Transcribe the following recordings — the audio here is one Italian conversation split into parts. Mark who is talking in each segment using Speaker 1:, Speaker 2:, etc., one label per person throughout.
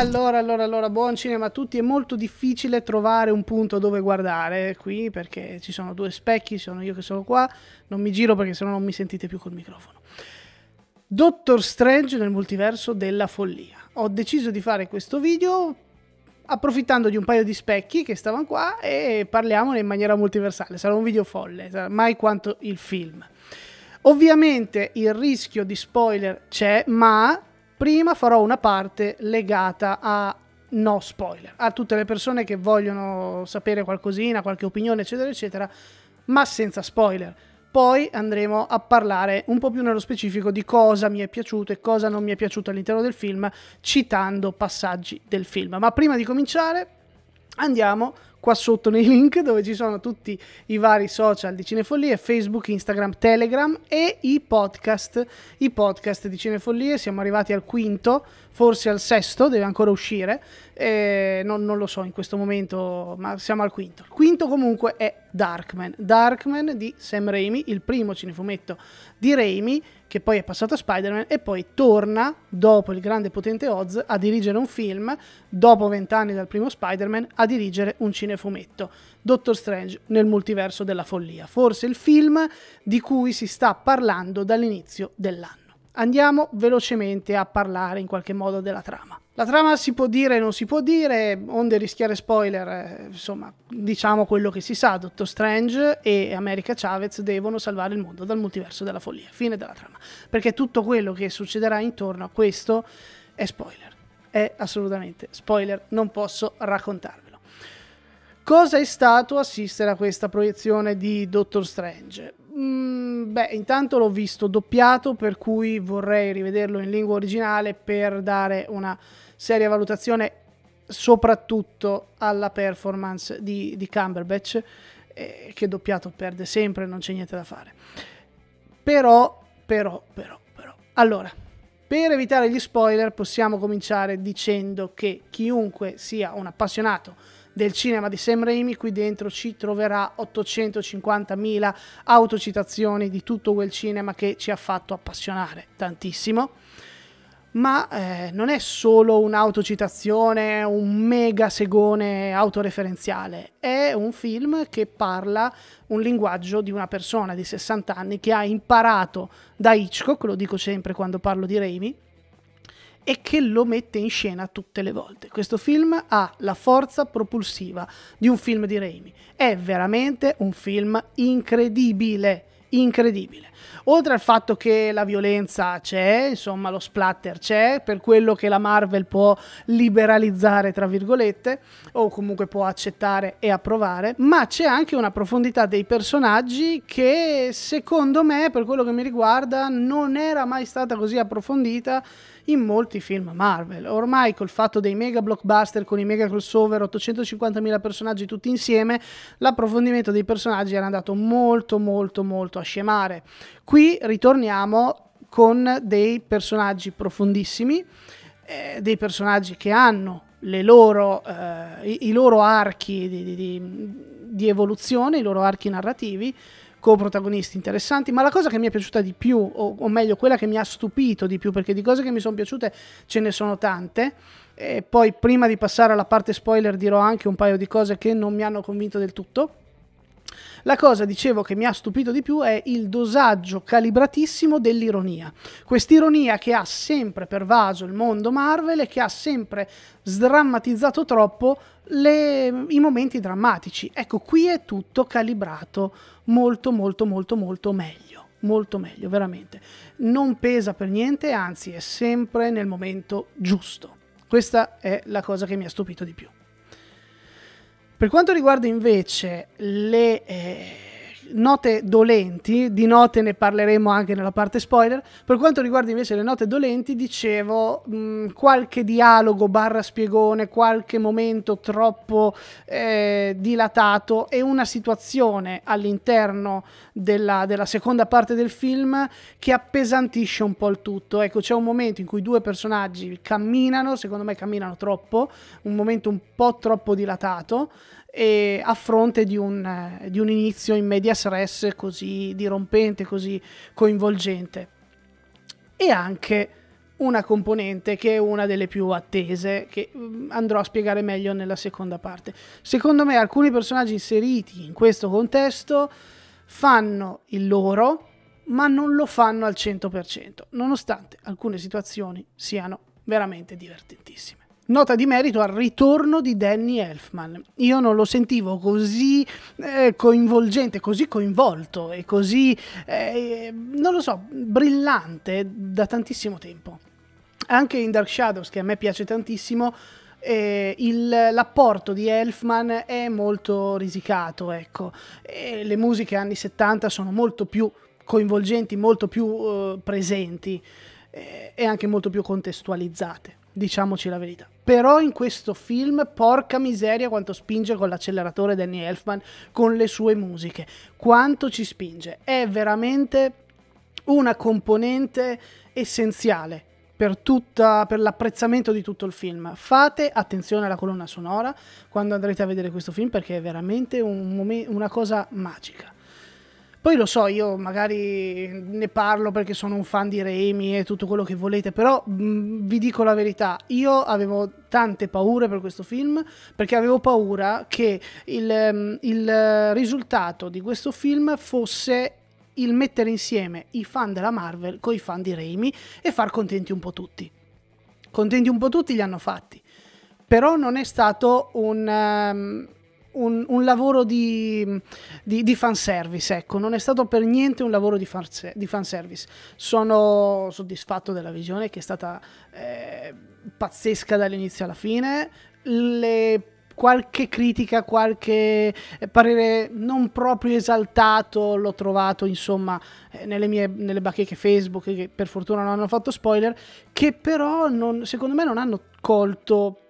Speaker 1: Allora, allora, allora, buon cinema a tutti. È molto difficile trovare un punto dove guardare qui perché ci sono due specchi, sono io che sono qua. Non mi giro perché sennò non mi sentite più col microfono. Doctor Strange nel multiverso della follia. Ho deciso di fare questo video approfittando di un paio di specchi che stavano qua e parliamone in maniera multiversale. Sarà un video folle, mai quanto il film. Ovviamente il rischio di spoiler c'è, ma Prima farò una parte legata a no spoiler, a tutte le persone che vogliono sapere qualcosina, qualche opinione, eccetera, eccetera, ma senza spoiler. Poi andremo a parlare un po' più nello specifico di cosa mi è piaciuto e cosa non mi è piaciuto all'interno del film, citando passaggi del film. Ma prima di cominciare, andiamo a qua sotto nei link dove ci sono tutti i vari social di Cinefollie, Facebook, Instagram, Telegram e i podcast, i podcast di Cinefollie, siamo arrivati al quinto, forse al sesto, deve ancora uscire, eh, non, non, lo so in questo momento, ma siamo al quinto. Il quinto comunque è Darkman, Darkman di Sam Raimi, il primo cinefumetto di Raimi, che poi è passato a Spider-Man e poi torna dopo il grande potente Oz a dirigere un film, dopo vent'anni dal primo Spider-Man a dirigere un cinefumetto, Doctor Strange nel multiverso della follia, forse il film di cui si sta parlando dall'inizio dell'anno andiamo velocemente a parlare in qualche modo della trama. La trama si può dire o non si può dire, onde rischiare spoiler, eh, insomma, diciamo quello che si sa, Dottor Strange e America Chavez devono salvare il mondo dal multiverso della follia, fine della trama, perché tutto quello che succederà intorno a questo è spoiler, è assolutamente spoiler, non posso raccontarvelo. Cosa è stato assistere a questa proiezione di Doctor Strange? Mm, beh, intanto l'ho visto doppiato, per cui vorrei rivederlo in lingua originale per dare una seria valutazione soprattutto alla performance di, di Cumberbatch, eh, che doppiato perde sempre, non c'è niente da fare. Però, però, però, però. Allora, per evitare gli spoiler possiamo cominciare dicendo che chiunque sia un appassionato del cinema di Sam Raimi, qui dentro ci troverà 850.000 autocitazioni di tutto quel cinema che ci ha fatto appassionare tantissimo ma eh, non è solo un'autocitazione, un mega segone autoreferenziale, è un film che parla un linguaggio di una persona di 60 anni che ha imparato da Hitchcock, lo dico sempre quando parlo di Raimi, e che lo mette in scena tutte le volte. Questo film ha la forza propulsiva di un film di Raimi. È veramente un film incredibile incredibile. Oltre al fatto che la violenza c'è, insomma lo splatter c'è, per quello che la Marvel può liberalizzare, tra virgolette, o comunque può accettare e approvare, ma c'è anche una profondità dei personaggi che secondo me, per quello che mi riguarda, non era mai stata così approfondita in molti film Marvel. Ormai col fatto dei mega blockbuster con i mega crossover, 850.000 personaggi tutti insieme, l'approfondimento dei personaggi era andato molto molto molto a scemare. Qui ritorniamo con dei personaggi profondissimi, eh, dei personaggi che hanno loro, eh, i, i, loro archi di, di, di evoluzione, i loro archi narrativi co-protagonisti interessanti, ma la cosa che mi è piaciuta di più, o, o meglio quella che mi ha stupito di più, perché di cose che mi sono piaciute ce ne sono tante, e poi prima di passare alla parte spoiler dirò anche un paio di cose che non mi hanno convinto del tutto. La cosa, dicevo, che mi ha stupito di più è il dosaggio calibratissimo dell'ironia. Quest'ironia che ha sempre pervaso il mondo Marvel e che ha sempre sdrammatizzato troppo le, i momenti drammatici. Ecco, qui è tutto calibrato molto, molto, molto, molto meglio. Molto meglio, veramente. Non pesa per niente, anzi è sempre nel momento giusto. Questa è la cosa che mi ha stupito di più. Per quanto riguarda invece le... Eh, note dolenti, di note ne parleremo anche nella parte spoiler. Per quanto riguarda invece le note dolenti, dicevo mh, mm, qualche dialogo barra spiegone, qualche momento troppo eh, dilatato e una situazione all'interno della, della, seconda parte del film che appesantisce un po' il tutto. Ecco, c'è un momento in cui due personaggi camminano, secondo me camminano troppo, un momento un po' troppo dilatato e a fronte di un, eh, di un inizio in medias res così dirompente, così coinvolgente. E anche una componente che è una delle più attese, che mm, andrò a spiegare meglio nella seconda parte. Secondo me alcuni personaggi inseriti in questo contesto fanno il loro, ma non lo fanno al 100%, nonostante alcune situazioni siano veramente divertentissime nota di merito al ritorno di Danny Elfman. Io non lo sentivo così eh, coinvolgente, così coinvolto e così, eh, non lo so, brillante da tantissimo tempo. Anche in Dark Shadows, che a me piace tantissimo, eh, il, l'apporto di Elfman è molto risicato, ecco. E le musiche anni 70 sono molto più coinvolgenti, molto più eh, presenti eh, e anche molto più contestualizzate diciamoci la verità. Però in questo film, porca miseria, quanto spinge con l'acceleratore Danny Elfman, con le sue musiche, quanto ci spinge. È veramente una componente essenziale per, tutta, per l'apprezzamento di tutto il film. Fate attenzione alla colonna sonora quando andrete a vedere questo film perché è veramente un una cosa magica. Poi lo so, io magari ne parlo perché sono un fan di Remy e tutto quello che volete, però mh, mm, vi dico la verità, io avevo tante paure per questo film perché avevo paura che il, mm, il risultato di questo film fosse il mettere insieme i fan della Marvel con i fan di Raimi e far contenti un po' tutti. Contenti un po' tutti li hanno fatti, però non è stato un... Um, un, un lavoro di, di, di, fanservice, ecco, non è stato per niente un lavoro di, farse, di fanservice. Sono soddisfatto della visione che è stata eh, pazzesca dall'inizio alla fine. Le qualche critica, qualche parere non proprio esaltato l'ho trovato, insomma, eh, nelle mie nelle bacheche Facebook, che per fortuna non hanno fatto spoiler, che però non, secondo me non hanno colto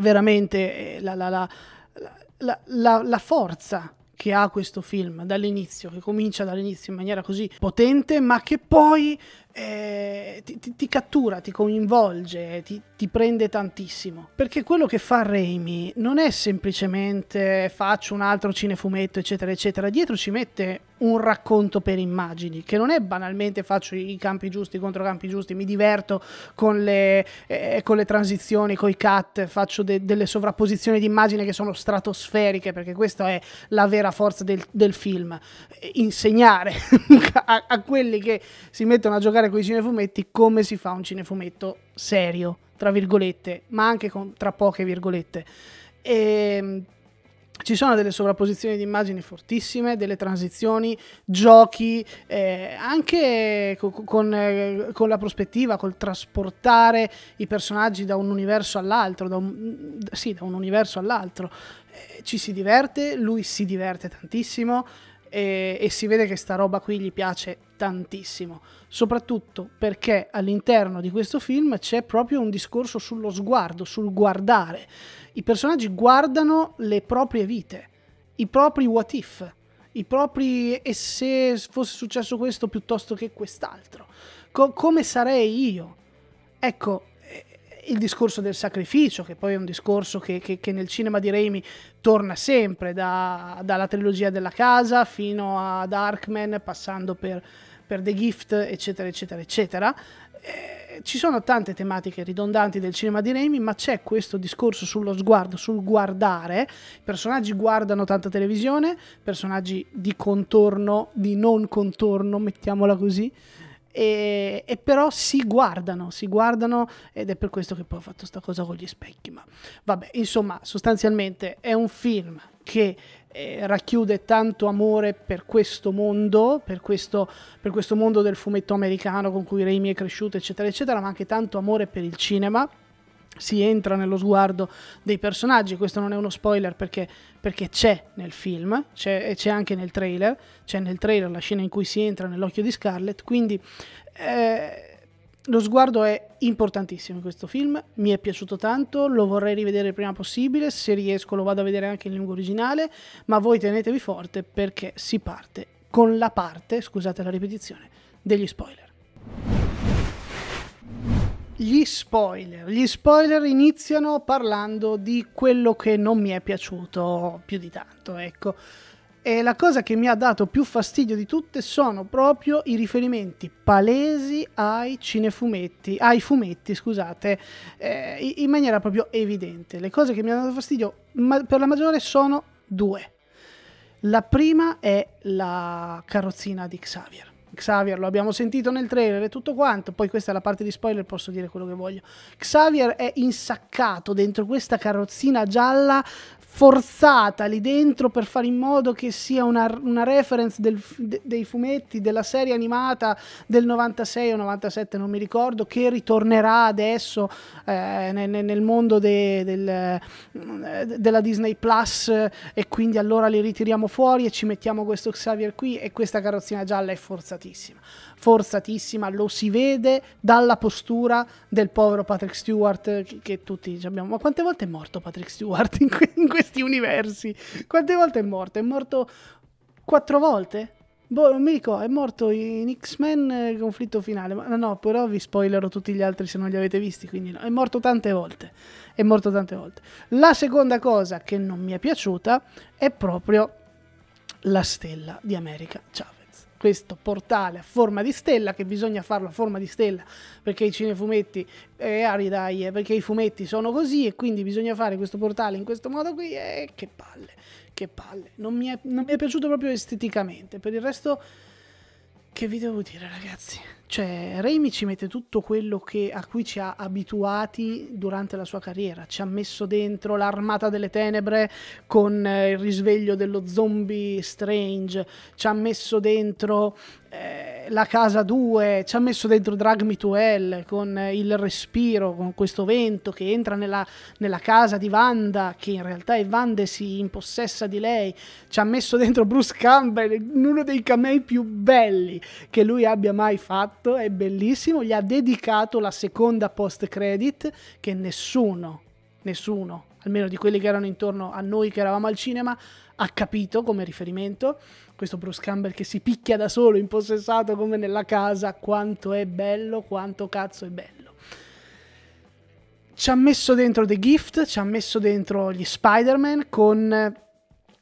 Speaker 1: veramente eh, la, la, la, la la, la, la forza che ha questo film dall'inizio, che comincia dall'inizio in maniera così potente, ma che poi eh, ti, ti, ti, cattura, ti coinvolge, ti, ti, prende tantissimo. Perché quello che fa Raimi non è semplicemente faccio un altro cinefumetto, eccetera, eccetera. Dietro ci mette un racconto per immagini, che non è banalmente faccio i campi giusti contro campi giusti, mi diverto con le, eh, con le transizioni, con i cut, faccio de, delle sovrapposizioni di immagini che sono stratosferiche, perché questa è la vera forza del, del film. Insegnare a, a quelli che si mettono a giocare fare con i cinefumetti come si fa un cinefumetto serio, tra virgolette, ma anche con, tra poche virgolette. E, ehm, ci sono delle sovrapposizioni di immagini fortissime, delle transizioni, giochi, eh, anche con, eh, con, la prospettiva, col trasportare i personaggi da un universo all'altro, da un, sì, da un universo all'altro. Eh, ci si diverte, lui si diverte tantissimo, e, e, si vede che sta roba qui gli piace tantissimo, soprattutto perché all'interno di questo film c'è proprio un discorso sullo sguardo, sul guardare. I personaggi guardano le proprie vite, i propri what if, i propri e se fosse successo questo piuttosto che quest'altro, Co- come sarei io. Ecco, il discorso del sacrificio, che poi è un discorso che, che, che nel cinema di Raimi torna sempre, da, dalla trilogia della casa fino a Darkman, passando per, per The Gift, eccetera, eccetera, eccetera. Eh, ci sono tante tematiche ridondanti del cinema di Raimi, ma c'è questo discorso sullo sguardo, sul guardare. I personaggi guardano tanta televisione, personaggi di contorno, di non contorno, mettiamola così e, e, però si guardano, si guardano ed è per questo che poi ho fatto questa cosa con gli specchi, ma vabbè, insomma, sostanzialmente è un film che eh, racchiude tanto amore per questo mondo, per questo, per questo mondo del fumetto americano con cui Raimi è cresciuto, eccetera, eccetera, ma anche tanto amore per il cinema si entra nello sguardo dei personaggi, questo non è uno spoiler perché, perché c'è nel film, c'è, e c'è anche nel trailer, c'è nel trailer la scena in cui si entra nell'occhio di Scarlett, quindi eh, lo sguardo è importantissimo in questo film, mi è piaciuto tanto, lo vorrei rivedere il prima possibile, se riesco lo vado a vedere anche in lingua originale, ma voi tenetevi forte perché si parte con la parte, scusate la ripetizione, degli spoiler. Gli spoiler. Gli spoiler iniziano parlando di quello che non mi è piaciuto più di tanto, ecco. E la cosa che mi ha dato più fastidio di tutte sono proprio i riferimenti palesi ai cinefumetti, ai fumetti, scusate, eh, in maniera proprio evidente. Le cose che mi hanno dato fastidio per la maggiore sono due. La prima è la carrozzina di Xavier Xavier, lo abbiamo sentito nel trailer e tutto quanto, poi questa è la parte di spoiler, posso dire quello che voglio. Xavier è insaccato dentro questa carrozzina gialla forzata lì dentro per fare in modo che sia una, una reference del, de, dei fumetti, della serie animata del 96 o 97, non mi ricordo, che ritornerà adesso eh, nel, nel, mondo de, del, eh, della Disney Plus eh, e quindi allora li ritiriamo fuori e ci mettiamo questo Xavier qui e questa carrozzina gialla è forzatissima forzatissima. Forzatissima, lo si vede dalla postura del povero Patrick Stewart eh, che, che tutti abbiamo. Ma quante volte è morto Patrick Stewart in, que- in questi universi? Quante volte è morto? È morto quattro volte? Boh, non mi dico, è morto in X-Men eh, conflitto finale, ma no, no, però vi spoilerò tutti gli altri se non li avete visti, quindi no. è morto tante volte, è morto tante volte. La seconda cosa che non mi è piaciuta è proprio la stella di America Ciao questo portale a forma di stella, che bisogna farlo a forma di stella perché i cinefumetti e eh, eh, perché i fumetti sono così e quindi bisogna fare questo portale in questo modo qui e eh, che palle, che palle. Non mi, è, non mi è piaciuto proprio esteticamente, per il resto che vi devo dire ragazzi? Cioè, Raimi ci mette tutto quello che, a cui ci ha abituati durante la sua carriera. Ci ha messo dentro l'armata delle tenebre con eh, il risveglio dello zombie Strange, ci ha messo dentro eh, la casa 2, ci ha messo dentro Drag Me to Hell con eh, il respiro, con questo vento che entra nella, nella casa di Wanda, che in realtà è Wanda e si impossessa di lei. Ci ha messo dentro Bruce Campbell, uno dei camei più belli che lui abbia mai fatto fatto, è bellissimo, gli ha dedicato la seconda post credit che nessuno, nessuno, almeno di quelli che erano intorno a noi che eravamo al cinema, ha capito come riferimento. Questo Bruce Campbell che si picchia da solo, impossessato come nella casa, quanto è bello, quanto cazzo è bello ci ha messo dentro The Gift, ci ha messo dentro gli Spider-Man con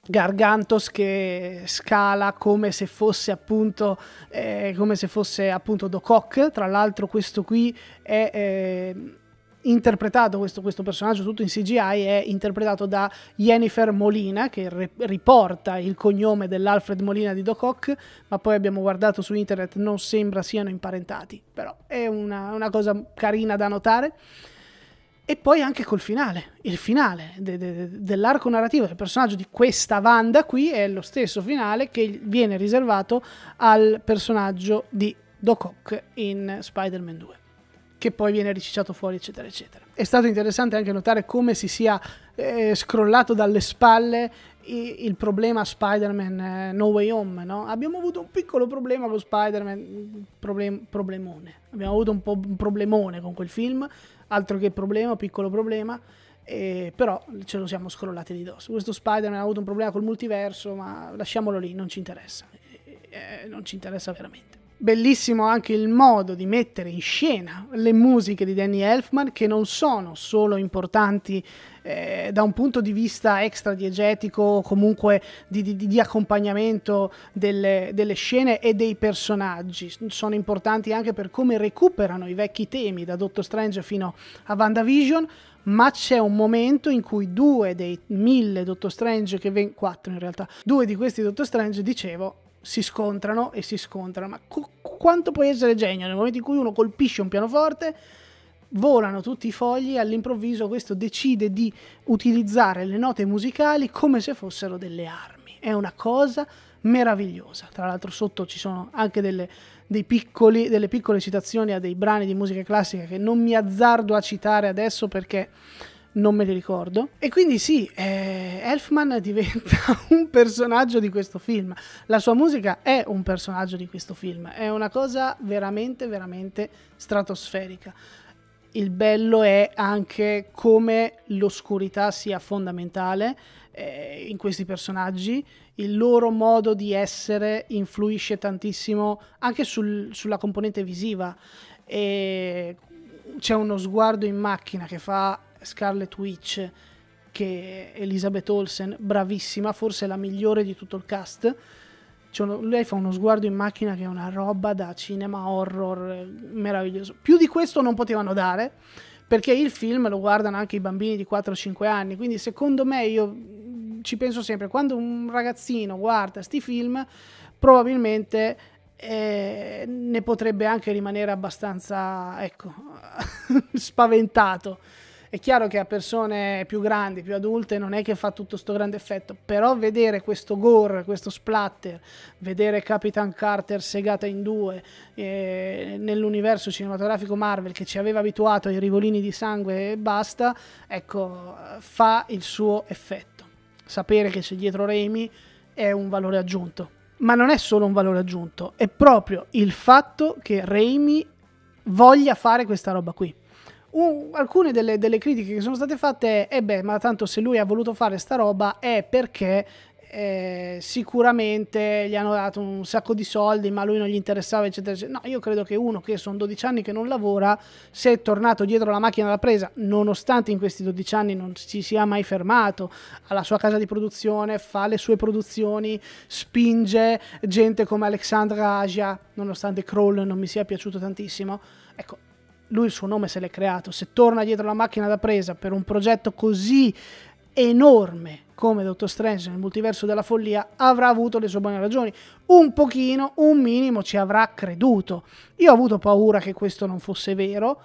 Speaker 1: Gargantos che scala come se fosse appunto eh, come se fosse appunto Dococ tra l'altro questo qui è eh, interpretato questo, questo, personaggio tutto in CGI è interpretato da Jennifer Molina che re- riporta il cognome dell'Alfred Molina di Dococ ma poi abbiamo guardato su internet non sembra siano imparentati però è una, una cosa carina da notare e poi anche col finale, il finale de, de, dell'arco narrativo del personaggio di questa Wanda qui è lo stesso finale che viene riservato al personaggio di Doc Ock in Spider-Man 2 che poi viene ricicciato fuori, eccetera, eccetera. È stato interessante anche notare come si sia eh, scrollato dalle spalle il problema Spider-Man eh, No Way Home, no? Abbiamo avuto un piccolo problema con Spider-Man, mm, problem, problemone. Abbiamo avuto un po' un problemone con quel film altro che problema, piccolo problema. Eh, però ce lo siamo scrollati di dosso. Questo Spider-Man ha avuto un problema col multiverso, ma lasciamolo lì, non ci interessa. Eh, non ci interessa veramente. Bellissimo anche il modo di mettere in scena le musiche di Danny Elfman che non sono solo importanti eh, da un punto di vista extra diegetico, comunque di, di, di accompagnamento delle, delle, scene e dei personaggi, sono importanti anche per come recuperano i vecchi temi da Doctor Strange fino a WandaVision, ma c'è un momento in cui due dei mille Doctor Strange che vengono, quattro in realtà, due di questi Doctor Strange, dicevo, si scontrano e si scontrano. Ma co- quanto puoi essere genio nel momento in cui uno colpisce un pianoforte? Volano tutti i fogli e all'improvviso questo decide di utilizzare le note musicali come se fossero delle armi. È una cosa meravigliosa. Tra l'altro sotto ci sono anche delle, piccoli, delle piccole citazioni a dei brani di musica classica che non mi azzardo a citare adesso perché non me li ricordo. E quindi sì, eh, Elfman diventa un personaggio di questo film. La sua musica è un personaggio di questo film. È una cosa veramente, veramente stratosferica. Il bello è anche come l'oscurità sia fondamentale eh, in questi personaggi. Il loro modo di essere influisce tantissimo anche sul, sulla componente visiva. E c'è uno sguardo in macchina che fa Scarlet Witch che Elisabeth Olsen, bravissima, forse la migliore di tutto il cast. Cioè, lei fa uno sguardo in macchina che è una roba da cinema horror eh, meraviglioso. Più di questo non potevano dare, perché il film lo guardano anche i bambini di 4-5 anni. Quindi, secondo me, io ci penso sempre, quando un ragazzino guarda questi film, probabilmente eh, ne potrebbe anche rimanere abbastanza, ecco, spaventato. È chiaro che a persone più grandi, più adulte, non è che fa tutto questo grande effetto, però vedere questo gore, questo splatter, vedere Capitan Carter segata in due eh, nell'universo cinematografico Marvel che ci aveva abituato ai rivolini di sangue e basta, ecco, fa il suo effetto. Sapere che c'è dietro Raimi è un valore aggiunto. Ma non è solo un valore aggiunto, è proprio il fatto che Raimi voglia fare questa roba qui un, alcune delle, delle, critiche che sono state fatte è, eh beh, ma tanto se lui ha voluto fare sta roba è perché eh, sicuramente gli hanno dato un sacco di soldi, ma lui non gli interessava, eccetera, eccetera. No, io credo che uno che sono 12 anni che non lavora, se è tornato dietro la macchina da presa, nonostante in questi 12 anni non si sia mai fermato, alla sua casa di produzione, fa le sue produzioni, spinge gente come Alexandra Asia, nonostante Crawl non mi sia piaciuto tantissimo. Ecco, lui il suo nome se l'è creato, se torna dietro la macchina da presa per un progetto così enorme come Doctor Strange nel multiverso della follia avrà avuto le sue buone ragioni. Un pochino, un minimo ci avrà creduto. Io ho avuto paura che questo non fosse vero,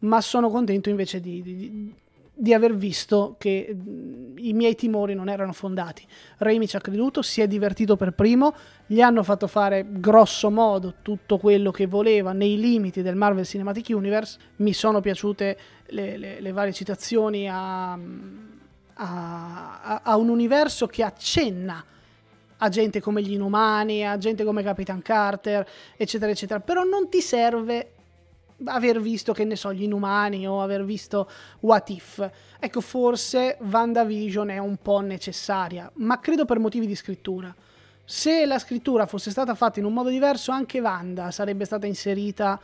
Speaker 1: ma sono contento invece di, di, di di aver visto che mm, i miei timori non erano fondati. Raimi ci ha creduto, si è divertito per primo, gli hanno fatto fare grosso modo tutto quello che voleva nei limiti del Marvel Cinematic Universe. Mi sono piaciute le, le, le varie citazioni a, a, a un universo che accenna a gente come gli inumani, a gente come Capitan Carter, eccetera, eccetera. Però non ti serve aver visto, che ne so, gli inumani o aver visto What If. Ecco, forse VandaVision è un po' necessaria, ma credo per motivi di scrittura. Se la scrittura fosse stata fatta in un modo diverso, anche Vanda sarebbe stata inserita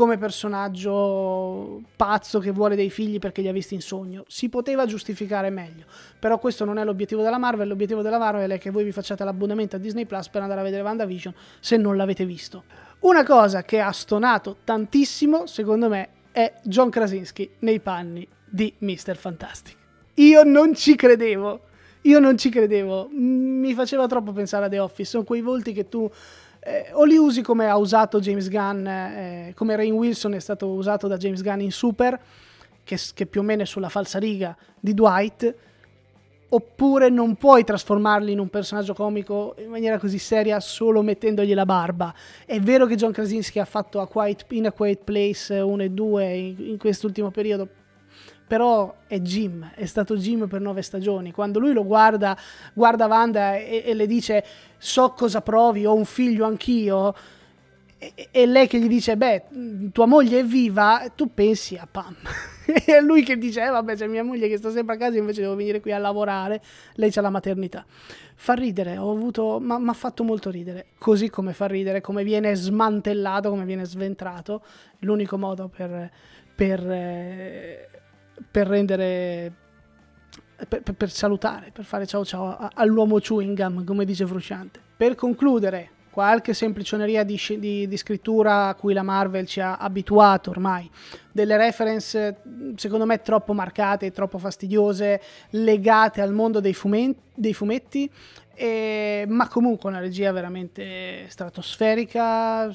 Speaker 1: come personaggio pazzo che vuole dei figli perché li ha visti in sogno. Si poteva giustificare meglio, però questo non è l'obiettivo della Marvel, l'obiettivo della Marvel è che voi vi facciate l'abbonamento a Disney Plus per andare a vedere WandaVision se non l'avete visto. Una cosa che ha stonato tantissimo, secondo me, è John Krasinski nei panni di Mr. Fantastic. Io non ci credevo. Io non ci credevo, mi faceva troppo pensare a The Office, sono quei volti che tu eh, o li usi come ha usato James Gunn, eh, come Rain Wilson è stato usato da James Gunn in Super, che, che più o meno è sulla falsa riga di Dwight, oppure non puoi trasformarli in un personaggio comico in maniera così seria solo mettendogli la barba. È vero che John Krasinski ha fatto a Quiet, in A Quiet Place 1 e 2 in, in quest'ultimo periodo, però è Jim, è stato Jim per nove stagioni. Quando lui lo guarda, guarda Wanda e, e le dice so cosa provi, ho un figlio anch'io, e, e, lei che gli dice beh, tua moglie è viva, tu pensi a Pam. e lui che dice eh, vabbè c'è mia moglie che sta sempre a casa, invece devo venire qui a lavorare, lei c'ha la maternità. Fa ridere, avuto, ma mi ha fatto molto ridere, così come fa ridere, come viene smantellato, come viene sventrato, l'unico modo per... per eh, per rendere per, per, salutare, per fare ciao ciao all'uomo chewing gum, come dice Frusciante. Per concludere, qualche semplicioneria di, di, di, scrittura a cui la Marvel ci ha abituato ormai, delle reference secondo me troppo marcate, troppo fastidiose, legate al mondo dei, fumetti, dei fumetti e, ma comunque una regia veramente stratosferica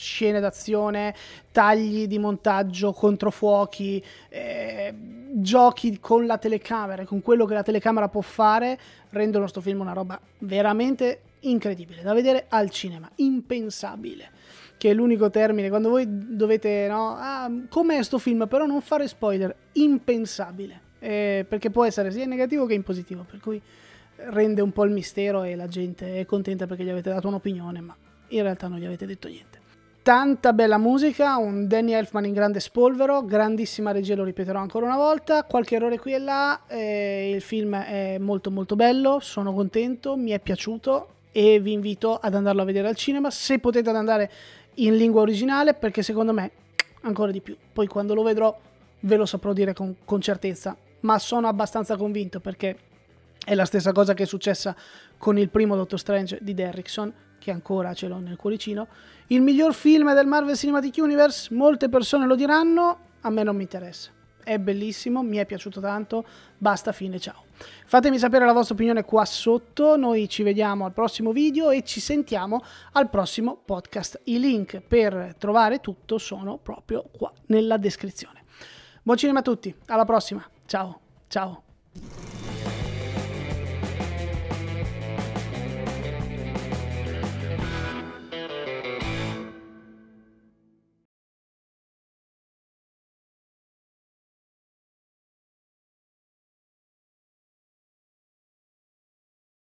Speaker 1: scene d'azione, tagli di montaggio, controfuochi, eh, giochi con la telecamera, con quello che la telecamera può fare, rendono il nostro film una roba veramente incredibile, da vedere al cinema, impensabile che è l'unico termine, quando voi dovete, no, ah, com'è questo film, però non fare spoiler, impensabile, eh, perché può essere sia in negativo che in positivo, per cui rende un po' il mistero e la gente è contenta perché gli avete dato un'opinione, ma in realtà non gli avete detto niente. Tanta bella musica, un Danny Elfman in grande spolvero, grandissima regia, lo ripeterò ancora una volta, qualche errore qui e là, eh, il film è molto molto bello, sono contento, mi è piaciuto e vi invito ad andarlo a vedere al cinema, se potete ad andare in lingua originale perché secondo me ancora di più, poi quando lo vedrò ve lo saprò dire con, con certezza, ma sono abbastanza convinto perché è la stessa cosa che è successa con il primo Doctor Strange di Derrickson, che ancora ce l'ho nel cuoricino, il miglior film del Marvel Cinematic Universe, molte persone lo diranno, a me non mi interessa. È bellissimo, mi è piaciuto tanto, basta, fine, ciao. Fatemi sapere la vostra opinione qua sotto, noi ci vediamo al prossimo video e ci sentiamo al prossimo podcast. I link per trovare tutto sono proprio qua nella descrizione. Buon cinema a tutti, alla prossima, ciao, ciao.